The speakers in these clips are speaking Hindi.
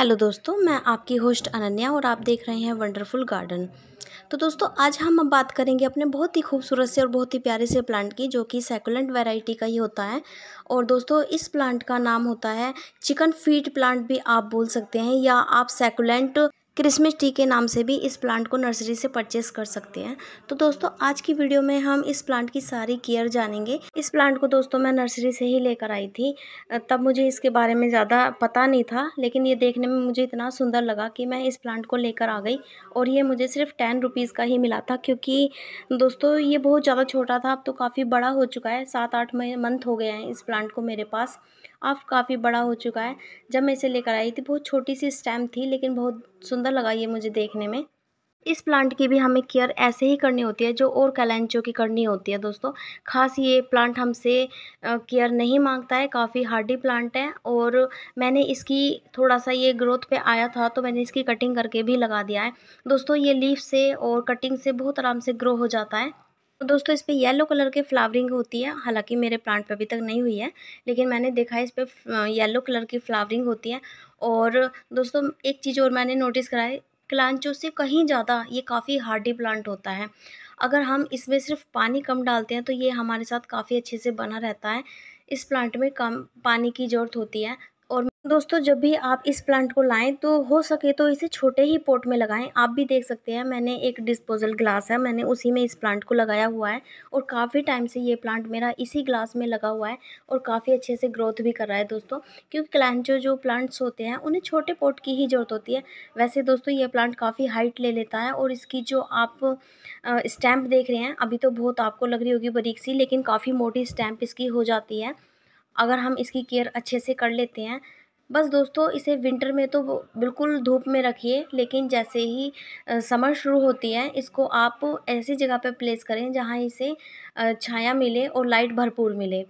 हेलो दोस्तों मैं आपकी होस्ट अनन्या और आप देख रहे हैं वंडरफुल गार्डन तो दोस्तों आज हम अब बात करेंगे अपने बहुत ही खूबसूरत से और बहुत ही प्यारे से प्लांट की जो कि सेकुलेंट वैरायटी का ही होता है और दोस्तों इस प्लांट का नाम होता है चिकन फीट प्लांट भी आप बोल सकते हैं या आप सेकुलेंट क्रिसमस टी के नाम से भी इस प्लांट को नर्सरी से परचेस कर सकते हैं तो दोस्तों आज की वीडियो में हम इस प्लांट की सारी केयर जानेंगे इस प्लांट को दोस्तों मैं नर्सरी से ही लेकर आई थी तब मुझे इसके बारे में ज़्यादा पता नहीं था लेकिन ये देखने में मुझे इतना सुंदर लगा कि मैं इस प्लांट को लेकर आ गई और ये मुझे सिर्फ टेन रुपीज़ का ही मिला था क्योंकि दोस्तों ये बहुत ज़्यादा छोटा था अब तो काफ़ी बड़ा हो चुका है सात आठ मंथ हो गए हैं इस प्लांट को मेरे पास अब काफ़ी बड़ा हो चुका है जब मैं इसे लेकर आई थी बहुत छोटी सी स्टैम्प थी लेकिन बहुत सुंदर सुंदर लगा ये मुझे देखने में इस प्लांट की भी हमें केयर ऐसे ही करनी होती है जो और कैलेंचो की करनी होती है दोस्तों खास ये प्लांट हमसे केयर नहीं मांगता है काफ़ी हार्डी प्लांट है और मैंने इसकी थोड़ा सा ये ग्रोथ पे आया था तो मैंने इसकी कटिंग करके भी लगा दिया है दोस्तों ये लीफ से और कटिंग से बहुत आराम से ग्रो हो जाता है तो दोस्तों इस पर येलो कलर के फ्लावरिंग होती है हालांकि मेरे प्लांट पर अभी तक नहीं हुई है लेकिन मैंने देखा है इस पर येलो कलर की फ्लावरिंग होती है और दोस्तों एक चीज़ और मैंने नोटिस करा है क्लांचो से कहीं ज़्यादा ये काफ़ी हार्डी प्लांट होता है अगर हम इसमें सिर्फ पानी कम डालते हैं तो ये हमारे साथ काफ़ी अच्छे से बना रहता है इस प्लांट में कम पानी की ज़रूरत होती है और दोस्तों जब भी आप इस प्लांट को लाएं तो हो सके तो इसे छोटे ही पोट में लगाएं आप भी देख सकते हैं मैंने एक डिस्पोजल ग्लास है मैंने उसी में इस प्लांट को लगाया हुआ है और काफ़ी टाइम से ये प्लांट मेरा इसी ग्लास में लगा हुआ है और काफ़ी अच्छे से ग्रोथ भी कर रहा है दोस्तों क्योंकि क्लैंचो जो प्लांट्स होते हैं उन्हें छोटे पोट की ही ज़रूरत होती है वैसे दोस्तों ये प्लांट काफ़ी हाइट ले लेता है और इसकी जो आप स्टैम्प देख रहे हैं अभी तो बहुत आपको लग रही होगी बरीक सी लेकिन काफ़ी मोटी स्टैम्प इसकी हो जाती है अगर हम इसकी केयर अच्छे से कर लेते हैं बस दोस्तों इसे विंटर में तो बिल्कुल धूप में रखिए लेकिन जैसे ही समर शुरू होती है इसको आप ऐसी जगह पर प्लेस करें जहाँ इसे छाया मिले और लाइट भरपूर मिले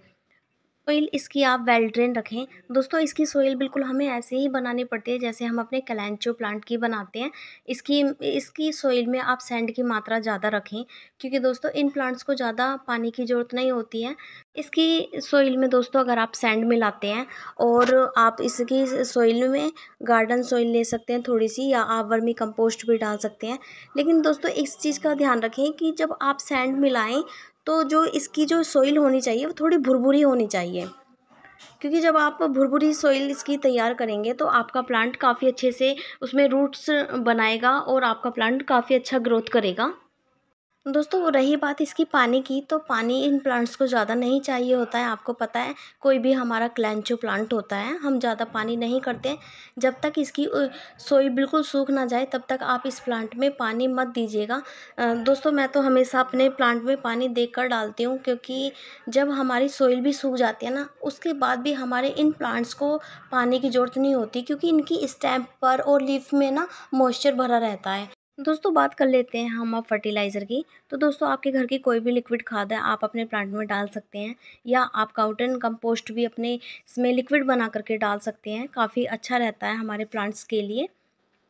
सोइल इसकी आप वेल ड्रेन रखें दोस्तों इसकी सोइल बिल्कुल हमें ऐसे ही बनानी पड़ती है जैसे हम अपने कलैंचो प्लांट की बनाते हैं इसकी इसकी सोइल में आप सैंड की मात्रा ज़्यादा रखें क्योंकि दोस्तों इन प्लांट्स को ज़्यादा पानी की ज़रूरत नहीं होती है इसकी सोइल में दोस्तों अगर आप सैंड मिलाते हैं और आप इसकी सोइल में गार्डन सोइल ले सकते हैं थोड़ी सी या आप वर्मी कंपोस्ट भी डाल सकते हैं लेकिन दोस्तों इस चीज़ का ध्यान रखें कि जब आप सैंड मिलाएं तो जो इसकी जो सॉइल होनी चाहिए वो थोड़ी भुरभुरी होनी चाहिए क्योंकि जब आप भुरभुरी सॉइल इसकी तैयार करेंगे तो आपका प्लांट काफ़ी अच्छे से उसमें रूट्स बनाएगा और आपका प्लांट काफ़ी अच्छा ग्रोथ करेगा दोस्तों रही बात इसकी पानी की तो पानी इन प्लांट्स को ज़्यादा नहीं चाहिए होता है आपको पता है कोई भी हमारा क्लैंचो प्लांट होता है हम ज़्यादा पानी नहीं करते जब तक इसकी सोई बिल्कुल सूख ना जाए तब तक आप इस प्लांट में पानी मत दीजिएगा दोस्तों मैं तो हमेशा अपने प्लांट में पानी देकर डालती हूँ क्योंकि जब हमारी सोइल भी सूख जाती है ना उसके बाद भी हमारे इन प्लांट्स को पानी की ज़रूरत नहीं होती क्योंकि इनकी स्टैम्प पर और लीफ में ना मॉइस्चर भरा रहता है दोस्तों बात कर लेते हैं हम अब फर्टिलाइज़र की तो दोस्तों आपके घर की कोई भी लिक्विड खाद है आप अपने प्लांट में डाल सकते हैं या आप काउटन कंपोस्ट भी अपने इसमें लिक्विड बना करके डाल सकते हैं काफ़ी अच्छा रहता है हमारे प्लांट्स के लिए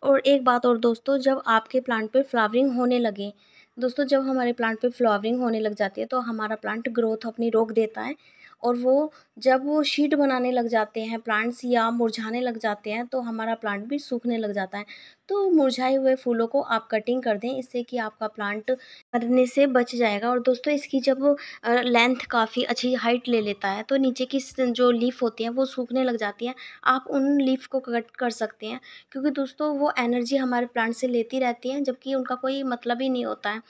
और एक बात और दोस्तों जब आपके प्लांट पर फ्लावरिंग होने लगे दोस्तों जब हमारे प्लांट पर फ्लावरिंग होने लग जाती है तो हमारा प्लांट ग्रोथ अपनी रोक देता है और वो जब वो शीट बनाने लग जाते हैं प्लांट्स या मुरझाने लग जाते हैं तो हमारा प्लांट भी सूखने लग जाता है तो मुरझाए हुए फूलों को आप कटिंग कर दें इससे कि आपका प्लांट मरने से बच जाएगा और दोस्तों इसकी जब लेंथ काफ़ी अच्छी हाइट ले लेता है तो नीचे की जो लीफ होती हैं वो सूखने लग जाती हैं आप उन लीफ को कट कर सकते हैं क्योंकि दोस्तों वो एनर्जी हमारे प्लांट से लेती रहती हैं जबकि उनका कोई मतलब ही नहीं होता है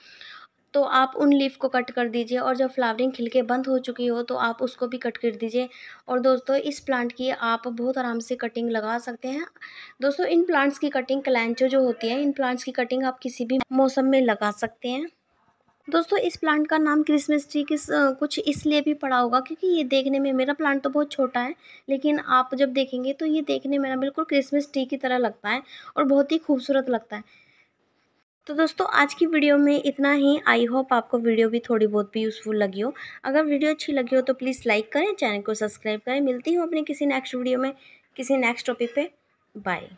तो आप उन लीफ को कट कर दीजिए और जब फ्लावरिंग खिल के बंद हो चुकी हो तो आप उसको भी कट कर दीजिए और दोस्तों इस प्लांट की आप बहुत आराम से कटिंग लगा सकते हैं दोस्तों इन प्लांट्स की कटिंग कलैंचो जो होती है इन प्लांट्स की कटिंग आप किसी भी मौसम में लगा सकते हैं दोस्तों इस प्लांट का नाम क्रिसमस ट्री किस कुछ इसलिए भी पड़ा होगा क्योंकि ये देखने में मेरा प्लांट तो बहुत छोटा है लेकिन आप जब देखेंगे तो ये देखने में ना बिल्कुल क्रिसमस ट्री की तरह लगता है और बहुत ही खूबसूरत लगता है तो दोस्तों आज की वीडियो में इतना ही आई होप आपको वीडियो भी थोड़ी बहुत भी यूज़फुल लगी हो अगर वीडियो अच्छी लगी हो तो प्लीज़ लाइक करें चैनल को सब्सक्राइब करें मिलती हूँ अपने किसी नेक्स्ट वीडियो में किसी नेक्स्ट टॉपिक पे बाय